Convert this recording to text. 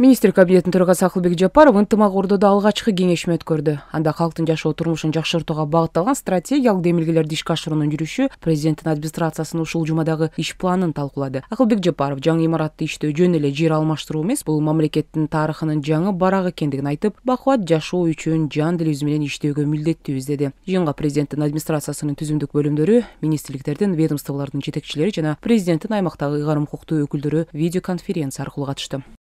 министр кабинетинин төрагасы акылбек жапаров ынтымак ордодо алгачкы кеңешме өткөрдү анда калктын жашоо турмушун жакшыртууга багытталган стратегиялык демилгелерди ишке ашыруунун жүрүшү президенттин администрациясынын ушул жумадагы иш планын талкуулады акылбек жапаров жаңы имаратты иштөө жөн эле жер алмаштыруу эмес бул мамлекеттин тарыхынын жаңы барагы экендигин айтып бакубат жашоо үчүн жан дилибиз менен иштөөгө милдеттүүбүз деди жыйынга президенттин администрациясынын түзүмдүк бөлүмдөрү министрликтердин ведомстволордун жетекчилери жана президенттин аймактагы ыйгарым укуктуу өкүлдөрү видео конференция аркылуу катышты